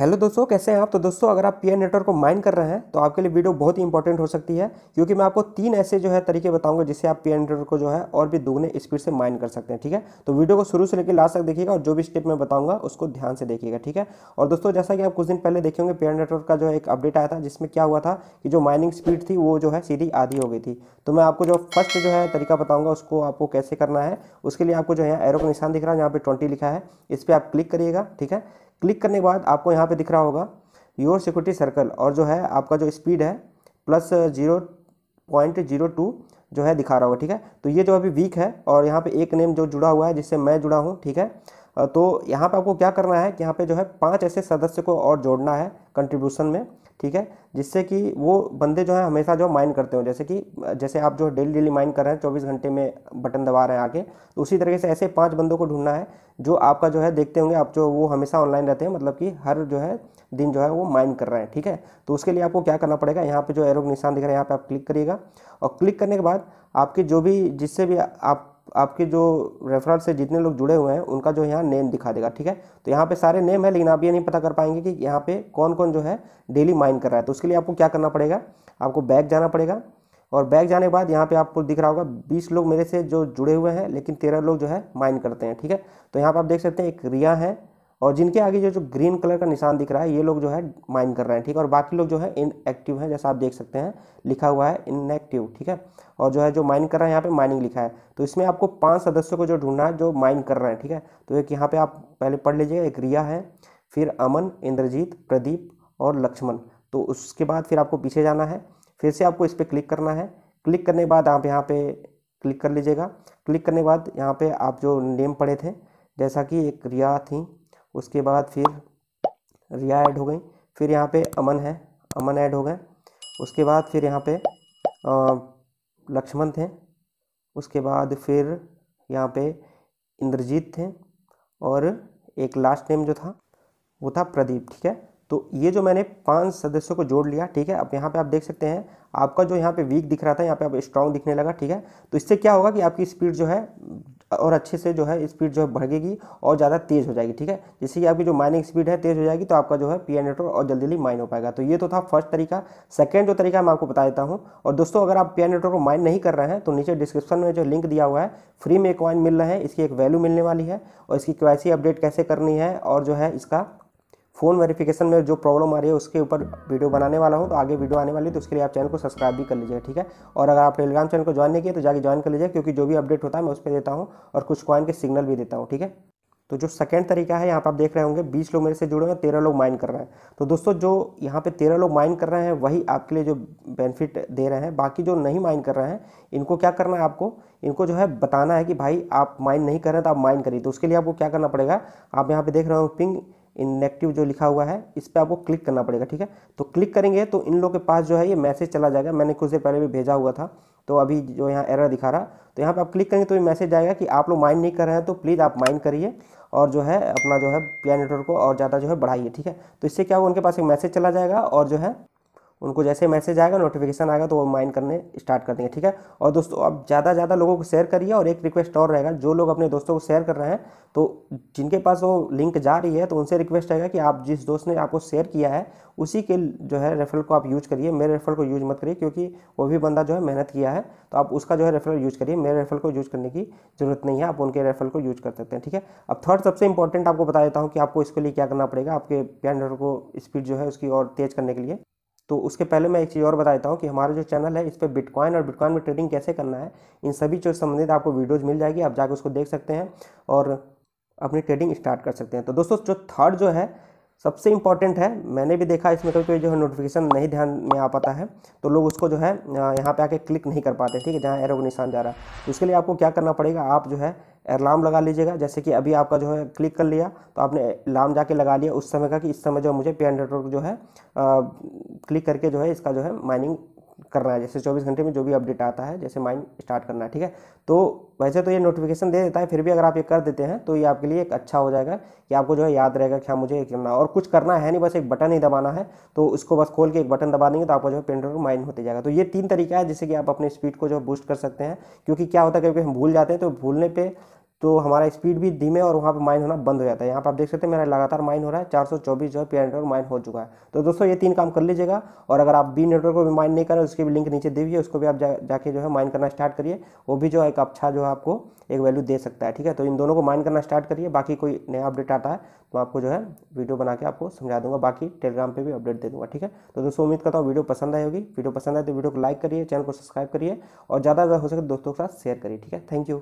hello दोस्तों कैसे हैं आप तो दोस्तों अगर आप पीएन नेटवर्क को माइन कर रहे हैं तो आपके लिए वीडियो बहुत ही इंपॉर्टेंट हो सकती है क्योंकि मैं आपको तीन ऐसे जो है तरीके बताऊंगा जिससे आप पीएन नेटवर्क को जो है और भी दोगुने स्पीड से माइन कर सकते हैं ठीक है तो वीडियो को शुरू से लेकर लास्ट तक देखिएगा और जो भी स्टेप मैं बताऊंगा उसको ध्यान से देखिएगा ठीक है और दोस्तों जैसा कि आप कुछ दिन पहले देखेंगे पीएन नेटवर्क का जो एक अपडेट आया था जिसमें क्या हुआ था कि जो माइनिंग स्पीड थी वो जो है सीधी आधी हो गई थी तो मैं आपको जो फर्स्ट जो है तरीका बताऊंगा उसको आपको कैसे करना है उसके लिए आपको जो है एरो का निशान दिख रहा है यहाँ पर ट्वेंटी लिखा है इस पर आप क्लिक करिएगा ठीक है क्लिक करने के बाद आपको यहाँ पे दिख रहा होगा योर सिक्योरिटी सर्कल और जो है आपका जो स्पीड है plus zero point zero two जो है दिखा रहा होगा ठीक है तो ये जो अभी वीक है और यहाँ पे एक नेम जो जुड़ा हुआ है जिससे मैं जुड़ा हूँ ठीक है तो यहाँ पे आपको क्या करना है कि यहाँ पे जो है पांच ऐसे सदस्य को और जोड़ना है कंट्रीब्यूशन में ठीक है जिससे कि वो बंदे जो है हमेशा जो माइन करते हो जैसे कि जैसे आप जो डेली डेली माइन कर रहे हैं चौबीस घंटे में बटन दबा रहे हैं आगे तो उसी तरीके से ऐसे पांच बंदों को ढूंढना है जो आपका जो है देखते होंगे आप जो वो हमेशा ऑनलाइन रहते हैं मतलब कि हर जो है दिन जो है वो माइन कर रहे हैं ठीक है तो उसके लिए आपको क्या करना पड़ेगा यहाँ पर जो एरो निशान दिख रहा है यहाँ पर आप क्लिक करिएगा और क्लिक करने के बाद आपके जो भी जिससे भी आप आपके जो रेफरल से जितने लोग जुड़े हुए हैं उनका जो यहाँ नेम दिखा देगा ठीक है तो यहाँ पे सारे नेम है लेकिन आप ये नहीं पता कर पाएंगे कि यहाँ पे कौन कौन जो है डेली माइन कर रहा है तो उसके लिए आपको क्या करना पड़ेगा आपको बैग जाना पड़ेगा और बैग जाने के बाद यहाँ पर आपको दिख रहा होगा बीस लोग मेरे से जो जुड़े हुए हैं लेकिन तेरह लोग जो है माइन करते हैं ठीक है तो यहाँ पर आप देख सकते हैं एक रिया है और जिनके आगे जो जो ग्रीन कलर का निशान दिख रहा है ये लोग जो है माइन कर रहे हैं ठीक है और बाकी लोग जो है इनएक्टिव हैं जैसा आप देख सकते हैं लिखा हुआ है इनएक्टिव ठीक है और जो है जो माइन कर रहा है यहाँ पे माइनिंग लिखा है तो इसमें आपको पांच सदस्यों को जो ढूंढना है जो माइन कर रहे हैं ठीक है तो एक यहाँ पे आप पहले पढ़ लीजिएगा एक रिया है फिर अमन इंद्रजीत प्रदीप और लक्ष्मण तो उसके बाद फिर आपको पीछे जाना है फिर से आपको इस पर क्लिक करना है क्लिक करने के बाद आप यहाँ पे क्लिक कर लीजिएगा क्लिक करने के बाद यहाँ पे आप जो नेम पढ़े थे जैसा कि एक रिया थी उसके बाद फिर रिया ऐड हो गई फिर यहाँ पे अमन है अमन ऐड हो गए उसके बाद फिर यहाँ पे लक्ष्मण थे उसके बाद फिर यहाँ पे इंद्रजीत थे और एक लास्ट नेम जो था वो था प्रदीप ठीक है तो ये जो मैंने पांच सदस्यों को जोड़ लिया ठीक है अब यहाँ पे आप देख सकते हैं आपका जो यहाँ पे वीक दिख रहा था यहाँ पे अब स्ट्रांग दिखने लगा ठीक है तो इससे क्या होगा कि आपकी स्पीड जो है और अच्छे से जो है स्पीड जो है बढ़ेगी और ज़्यादा तेज़ हो जाएगी ठीक है जिससे कि आपकी जो माइनिंग स्पीड है तेज़ हो जाएगी तो आपका जो है पी नेटवर्क और जल्दी जल्दी माइन हो पाएगा तो ये तो था फर्स्ट तरीका सेकेंड जो तरीका मैं आपको बता देता हूँ और दोस्तों अगर आप पी नेटवर्क को माइन नहीं कर रहे हैं तो नीचे डिस्क्रिप्शन में जो लिंक दिया हुआ है फ्री में कॉइन मिल रहा है इसकी एक वैल्यू मिलने वाली है और इसकी के अपडेट कैसे करनी है और जो है इसका फ़ोन वेरिफिकेशन में जो प्रॉब्लम आ रही है उसके ऊपर वीडियो बनाने वाला हूँ तो आगे वीडियो आने वाली है तो उसके लिए आप चैनल को सब्सक्राइब भी कर लीजिएगा ठीक है और अगर आप टेलीग्राम चैनल को ज्वाइन नहीं किया तो जाके ज्वाइन कर लीजिए क्योंकि जो भी अपडेट होता है मैं उस पर देता हूँ और कुछ कॉइन के सिग्नल भी देता हूँ ठीक है तो जो सेकंड तरीका है यहाँ पर आप देख रहे होंगे बीस लोग मेरे से जुड़े हुए हैं तेरह लोग माइन कर रहे हैं तो दोस्तों जो यहाँ पे तेरह लोग माइन कर रहे हैं वही आपके लिए जो बेनिफिट दे रहे हैं बाकी जो नहीं माइन कर रहे हैं इनको क्या करना है आपको इनको जो है बताना है कि भाई आप माइन नहीं कर रहे तो आप माइन करिए तो उसके लिए आपको क्या करना पड़ेगा आप यहाँ पर देख रहे हो पिंग इनएक्टिव जो लिखा हुआ है इस पर आपको क्लिक करना पड़ेगा ठीक है तो क्लिक करेंगे तो इन लोग के पास जो है ये मैसेज चला जाएगा मैंने कुछ देर पहले भी भेजा हुआ था तो अभी जो यहाँ एरर दिखा रहा तो यहाँ पर आप क्लिक करेंगे तो ये मैसेज आएगा कि आप लोग माइंड नहीं कर रहे हैं तो प्लीज़ आप माइंड करिए और जो है अपना जो है पी नेटवर्क को और ज़्यादा जो है बढ़ाइए ठीक है तो इससे क्या होगा उनके पास एक मैसेज चला जाएगा और जो है उनको जैसे मैसेज आएगा नोटिफिकेशन आएगा तो वो माइन करने स्टार्ट कर देंगे ठीक है और दोस्तों अब ज़्यादा ज़्यादा लोगों को शेयर करिए और एक रिक्वेस्ट और रहेगा जो लोग अपने दोस्तों को शेयर कर रहे हैं तो जिनके पास वो लिंक जा रही है तो उनसे रिक्वेस्ट रहेगा कि आप जिस दोस्त ने आपको शेयर किया है उसी के जो है रेफरल को आप यूज करिए मेरे रेफरल को यूज मत करिए क्योंकि वो भी बंदा जो है मेहनत किया है तो आप उसका जो है रेफरल यूज करिए मेरे रेफरल को यूज करने की जरूरत नहीं है आप उनके रेफरल को यूज कर सकते हैं ठीक है अब थर्ड सबसे इंपॉर्टेंट आपको बता देता हूँ कि आपको इसके लिए क्या करना पड़ेगा आपके पेन को स्पीड जो है उसकी और तेज करने के लिए तो उसके पहले मैं एक चीज़ और बता देता हूँ कि हमारा जो चैनल है इस पर बिटकॉइन और बिटकॉइन में ट्रेडिंग कैसे करना है इन सभी चीज़ संबंधित आपको वीडियोज़ मिल जाएगी आप जाकर उसको देख सकते हैं और अपनी ट्रेडिंग स्टार्ट कर सकते हैं तो दोस्तों जो थर्ड जो है सबसे इम्पॉर्टेंट है मैंने भी देखा इसमें कभी तो कभी जो है नोटिफिकेशन नहीं ध्यान में आ पाता है तो लोग उसको जो है यहाँ पे आके क्लिक नहीं कर पाते ठीक है जहाँ एरो निशान जा रहा है तो उसके लिए आपको क्या करना पड़ेगा आप जो है अलार्म लगा लीजिएगा जैसे कि अभी आपका जो है क्लिक कर लिया तो आपने अलार्म जाके लगा लिया उस समय का कि इस समय जो मुझे पे नेटवर्क जो है आ, क्लिक करके जो है इसका जो है माइनिंग करना है जैसे 24 घंटे में जो भी अपडेट आता है जैसे माइन स्टार्ट करना है ठीक है तो वैसे तो ये नोटिफिकेशन दे देता है फिर भी अगर आप ये कर देते हैं तो ये आपके लिए एक अच्छा हो जाएगा कि आपको जो है याद रहेगा क्या हाँ, मुझे ये करना और कुछ करना है नहीं बस एक बटन ही दबाना है तो उसको बस खोल के एक बटन दबा देंगे तो आपका जो है पेन माइन होते जाएगा तो ये तीन तरीका है जिससे कि आप अपने स्पीड को जो बूस्ट कर सकते हैं क्योंकि क्या होता है कभी हम भूल जाते हैं तो भूलने पर तो हमारा स्पीड भी धीमे और वहाँ पे माइन होना बंद हो जाता है यहाँ पर आप देख सकते हैं मेरा लगातार माइन हो रहा है 424 जो है पीआर नेटवर्क माइन हो चुका है तो दोस्तों ये तीन काम कर लीजिएगा और अगर आप बी नेटवर्क को भी माइन नहीं करें उसकी भी लिंक नीचे दे उसको भी आप जा, जाके जो है माइन करना स्टार्ट करिए वो भी जो है एक अच्छा जो है आपको एक वैल्यू दे सकता है ठीक है तो इन दोनों को माइन करना स्टार्ट करिए बाकी कोई नया अपडेट आता है तो आपको जो है वीडियो बना के आपको समझा दूंगा बाकी टेलीग्राम पे भी अपडेट दे दूंगा ठीक है तो दोस्तों उम्मीद करता हूँ वीडियो पसंद आई होगी वीडियो पसंद आए तो वीडियो को लाइक करिए चैनल को सब्सक्राइब करिए और ज़्यादा ज़्यादा हो सके दोस्तों के साथ शेयर करिए ठीक है थैंक यू